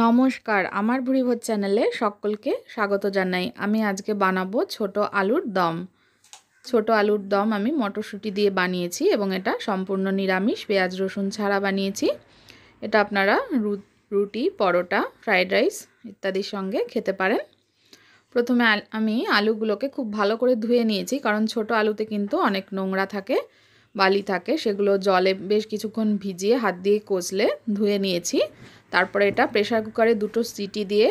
নমস্কার আমার ভুরিভোজ চ্যানেলে সকলকে স্বাগত জানাই আমি আজকে বানাবো ছোট আলুর দম ছোট আলুর দম আমি মটরশুঁটি দিয়ে বানিয়েছি এবং এটা সম্পূর্ণ নিরামিষ পেঁয়াজ রসুন ছাড়া বানিয়েছি এটা আপনারা রুটি পরোটা ফ্রায়েড রাইস ইত্যাদির সঙ্গে খেতে পারেন প্রথমে আমি আলুগুলোকে খুব ভালো করে ধুয়ে নিয়েছি কারণ ছোট আলুতে কিন্তু অনেক নোংরা থাকে বালি থাকে সেগুলো জলে বেশ কিছুক্ষণ ভিজিয়ে হাত দিয়ে কচলে ধুয়ে নিয়েছি তারপরে এটা প্রেশার কুকারে দুটো সিটি দিয়ে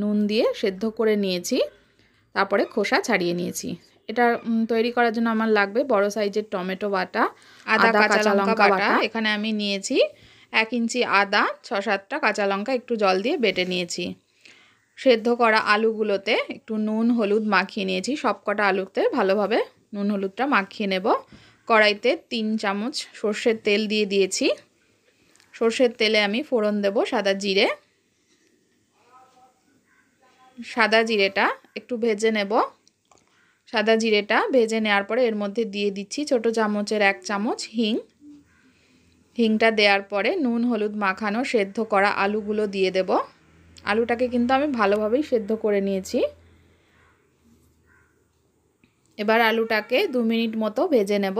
নুন দিয়ে সেদ্ধ করে নিয়েছি তারপরে খোসা ছাড়িয়ে নিয়েছি এটা তৈরি করার জন্য আমার লাগবে বড় সাইজের টমেটো বাটা আদা কাঁচা লঙ্কা বাটা এখানে আমি নিয়েছি এক ইঞ্চি আদা ছ সাতটা কাঁচা লঙ্কা একটু জল দিয়ে বেটে নিয়েছি সেদ্ধ করা আলুগুলোতে একটু নুন হলুদ মাখিয়ে নিয়েছি সব কটা আলুতে ভালোভাবে নুন হলুদটা মাখিয়ে নেব কড়াইতে তিন চামচ সর্ষের তেল দিয়ে দিয়েছি সর্ষের তেলে আমি ফোড়ন দেব সাদা জিরে সাদা জিরেটা একটু ভেজে নেব সাদা জিরেটা ভেজে নেওয়ার পরে এর মধ্যে দিয়ে দিচ্ছি ছোট চামচের এক চামচ হিং হিংটা দেওয়ার পরে নুন হলুদ মাখানো সেদ্ধ করা আলুগুলো দিয়ে দেব আলুটাকে কিন্তু আমি ভালোভাবেই সেদ্ধ করে নিয়েছি এবার আলুটাকে দু মিনিট মতো ভেজে নেব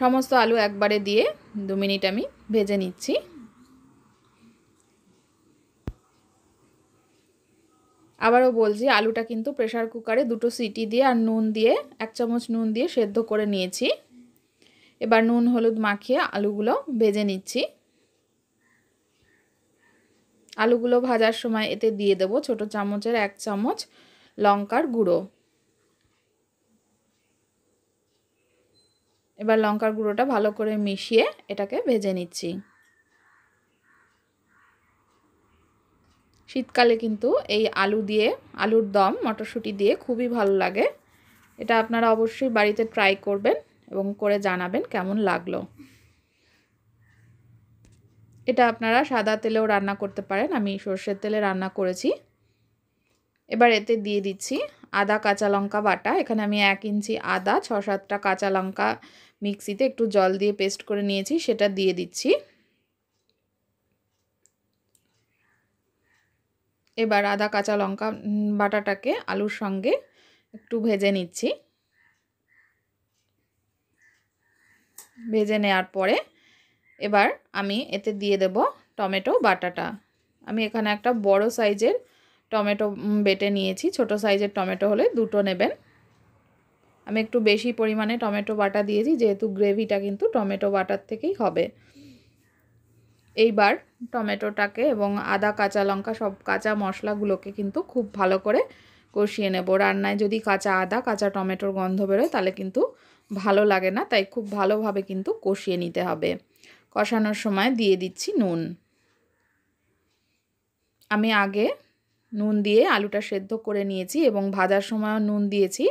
সমস্ত আলু একবারে দিয়ে দু মিনিট আমি ভেজে নিচ্ছি আবারও বলছি আলুটা কিন্তু প্রেশার কুকারে দুটো সিটি দিয়ে আর নুন দিয়ে এক চামচ নুন দিয়ে সেদ্ধ করে নিয়েছি এবার নুন হলুদ মাখিয়ে আলুগুলো ভেজে নিচ্ছি আলুগুলো ভাজার সময় এতে দিয়ে দেব ছোট চামচের এক চামচ লঙ্কার গুঁড়ো এবার লঙ্কার গুঁড়োটা ভালো করে মিশিয়ে এটাকে ভেজে নিচ্ছি শীতকালে কিন্তু এই আলু দিয়ে আলুর দম মটরশুঁটি দিয়ে খুবই ভালো লাগে এটা আপনারা অবশ্যই বাড়িতে ট্রাই করবেন এবং করে জানাবেন কেমন লাগলো এটা আপনারা সাদা তেলেও রান্না করতে পারেন আমি সর্ষের তেলে রান্না করেছি এবার এতে দিয়ে দিচ্ছি আদা কাঁচা লঙ্কা বাটা এখানে আমি এক ইঞ্চি আদা ছ সাতটা কাঁচা লঙ্কা মিক্সিতে একটু জল দিয়ে পেস্ট করে নিয়েছি সেটা দিয়ে দিচ্ছি এবার আদা কাঁচা লঙ্কা বাটাটাকে আলুর সঙ্গে একটু ভেজে নিচ্ছি ভেজে নেওয়ার পরে এবার আমি এতে দিয়ে দেব টমেটো বাটাটা আমি এখানে একটা বড় সাইজের টমেটো বেটে নিয়েছি ছোট সাইজের টমেটো হলে দুটো নেবেন আমি একটু বেশি পরিমাণে টমেটো বাটা দিয়েছি যেহেতু গ্রেভিটা কিন্তু টমেটো বাটার থেকেই হবে এইবার টমেটোটাকে এবং আদা কাঁচা লঙ্কা সব কাঁচা মশলাগুলোকে কিন্তু খুব ভালো করে কষিয়ে নেব রান্নায় যদি কাঁচা আদা কাঁচা টমেটোর গন্ধ বেরোয় তাহলে কিন্তু ভালো লাগে না তাই খুব ভালোভাবে কিন্তু কষিয়ে নিতে হবে কষানোর সময় দিয়ে দিচ্ছি নুন আমি আগে নুন দিয়ে আলুটা সেদ্ধ করে নিয়েছি এবং ভাজার সময়ও নুন দিয়েছি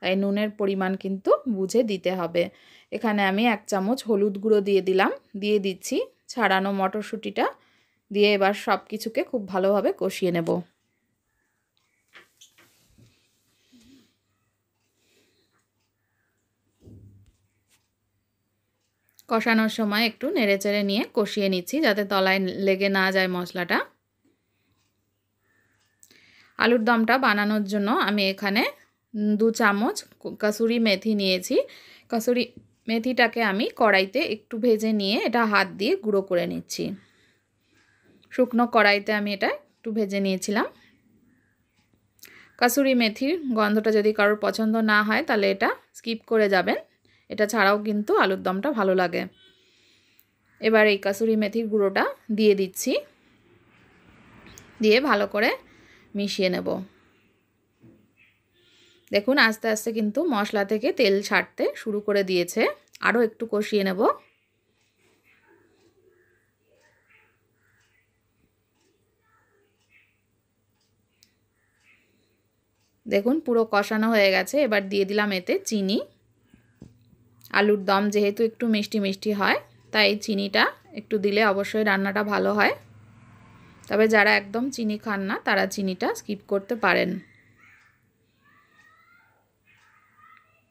তাই নুনের পরিমাণ কিন্তু বুঝে দিতে হবে এখানে আমি এক চামচ হলুদ গুঁড়ো দিয়ে দিলাম দিয়ে দিচ্ছি ছাড়ানো মটরশুঁটিটা দিয়ে এবার সব কিছুকে খুব ভালোভাবে কষিয়ে নেব কষানোর সময় একটু নেড়েচেড়ে নিয়ে কষিয়ে নিচ্ছি যাতে তলায় লেগে না যায় মশলাটা আলুর দমটা বানানোর জন্য আমি এখানে দু চামচ কাসুরি মেথি নিয়েছি কাসুরি মেথিটাকে আমি কড়াইতে একটু ভেজে নিয়ে এটা হাত দিয়ে গুঁড়ো করে নিচ্ছি শুকনো কড়াইতে আমি এটা একটু ভেজে নিয়েছিলাম কাসুরি মেথির গন্ধটা যদি কারোর পছন্দ না হয় তাহলে এটা স্কিপ করে যাবেন এটা ছাড়াও কিন্তু আলুর দমটা ভালো লাগে এবার এই কাসুরি মেথির গুঁড়োটা দিয়ে দিচ্ছি দিয়ে ভালো করে মিশিয়ে নেব দেখুন আস্তে আস্তে কিন্তু মশলা থেকে তেল ছাড়তে শুরু করে দিয়েছে আরও একটু কষিয়ে নেব দেখুন পুরো কষানো হয়ে গেছে এবার দিয়ে দিলাম এতে চিনি আলুর দম যেহেতু একটু মিষ্টি মিষ্টি হয় তাই চিনিটা একটু দিলে অবশ্যই রান্নাটা ভালো হয় তবে যারা একদম চিনি খান না তারা চিনিটা স্কিপ করতে পারেন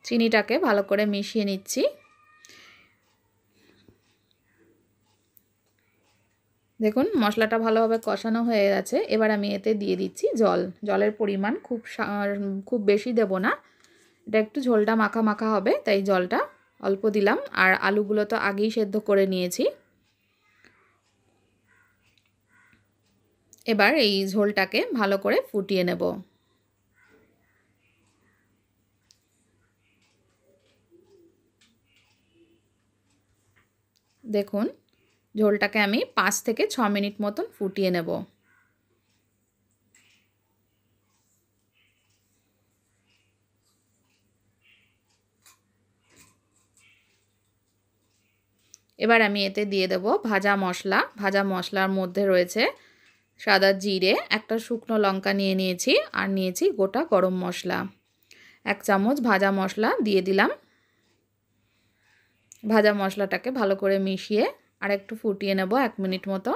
চিনিটাকে ভালো করে মিশিয়ে নিচ্ছি দেখুন মশলাটা ভালোভাবে কষানো হয়ে গেছে এবার আমি এতে দিয়ে দিচ্ছি জল জলের পরিমাণ খুব খুব বেশি দেব না এটা একটু ঝোলটা মাখা মাখা হবে তাই জলটা অল্প দিলাম আর আলুগুলো তো আগেই সেদ্ধ করে নিয়েছি এবার এই ঝোলটাকে ভালো করে ফুটিয়ে নেব দেখুন ঝোলটাকে আমি পাঁচ থেকে ছ মিনিট মতন ফুটিয়ে নেব এবার আমি এতে দিয়ে দেব ভাজা মশলা ভাজা মশলার মধ্যে রয়েছে সাদা জিরে একটা শুকনো লঙ্কা নিয়ে নিয়েছি আর নিয়েছি গোটা গরম মশলা এক চামচ ভাজা মশলা দিয়ে দিলাম ভাজা মশলাটাকে ভালো করে মিশিয়ে আর একটু ফুটিয়ে নেব এক মিনিট মতো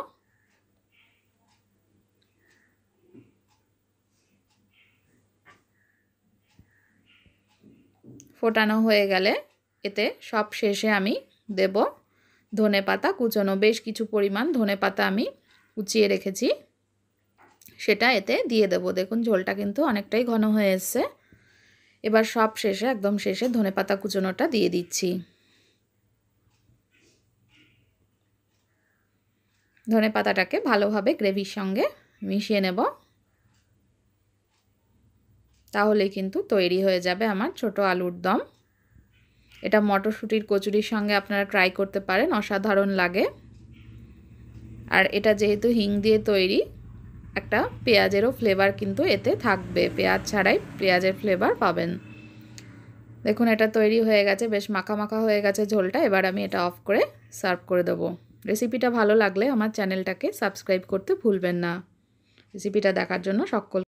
ফোটানো হয়ে গেলে এতে সব শেষে আমি দেব ধনে পাতা কুচনো বেশ কিছু পরিমাণ ধনে পাতা আমি কুচিয়ে রেখেছি সেটা এতে দিয়ে দেবো দেখুন ঝোলটা কিন্তু অনেকটাই ঘন হয়ে এসছে এবার সব শেষে একদম শেষে ধনে পাতা কুচনোটা দিয়ে দিচ্ছি ধনে পাতাটাকে ভালোভাবে গ্রেভির সঙ্গে মিশিয়ে নেব তাহলে কিন্তু তৈরি হয়ে যাবে আমার ছোট আলুর দম এটা মটরশুঁটির কচুরির সঙ্গে আপনারা ট্রাই করতে পারেন অসাধারণ লাগে আর এটা যেহেতু হিং দিয়ে তৈরি একটা পেঁয়াজেরও ফ্লেভার কিন্তু এতে থাকবে পেঁয়াজ ছাড়াই পেঁয়াজের ফ্লেভার পাবেন দেখুন এটা তৈরি হয়ে গেছে বেশ মাখা মাখা হয়ে গেছে ঝোলটা এবার আমি এটা অফ করে সার্ভ করে দেবো রেসিপিটা ভালো লাগলে আমার চ্যানেলটাকে সাবস্ক্রাইব করতে ভুলবেন না রেসিপিটা দেখার জন্য সকল